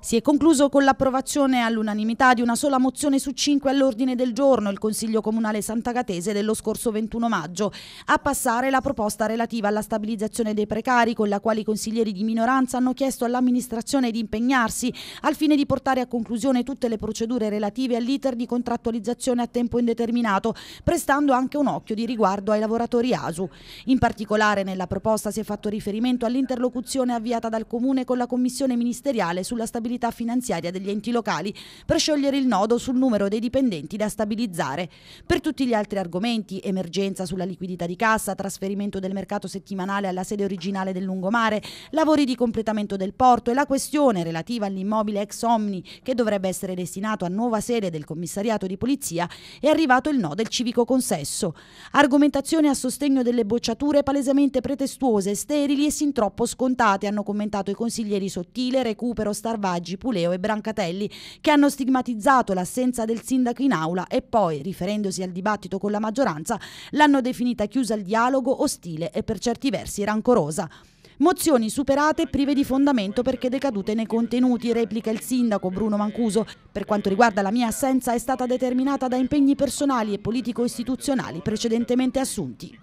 Si è concluso con l'approvazione all'unanimità di una sola mozione su cinque all'ordine del giorno il Consiglio Comunale Sant'Agatese dello scorso 21 maggio. A passare la proposta relativa alla stabilizzazione dei precari con la quale i consiglieri di minoranza hanno chiesto all'amministrazione di impegnarsi al fine di portare a conclusione tutte le procedure relative all'iter di contrattualizzazione a tempo indeterminato, prestando anche un occhio di riguardo ai lavoratori ASU. In particolare nella proposta si è fatto riferimento all'interlocuzione avviata dal Comune con la Commissione Ministeriale sulla stabilizzazione stabilità finanziaria degli enti locali per sciogliere il nodo sul numero dei dipendenti da stabilizzare. Per tutti gli altri argomenti, emergenza sulla liquidità di cassa, trasferimento del mercato settimanale alla sede originale del lungomare, lavori di completamento del porto e la questione relativa all'immobile ex Omni che dovrebbe essere destinato a nuova sede del commissariato di polizia, è arrivato il no del civico consesso. Argomentazioni a sostegno delle bocciature palesemente pretestuose, sterili e sin troppo scontate, hanno commentato i consiglieri Sottile, Recupero, Starvai Biagi, Puleo e Brancatelli che hanno stigmatizzato l'assenza del sindaco in aula e poi, riferendosi al dibattito con la maggioranza, l'hanno definita chiusa al dialogo, ostile e per certi versi rancorosa. Mozioni superate e prive di fondamento perché decadute nei contenuti, replica il sindaco Bruno Mancuso. Per quanto riguarda la mia assenza è stata determinata da impegni personali e politico-istituzionali precedentemente assunti.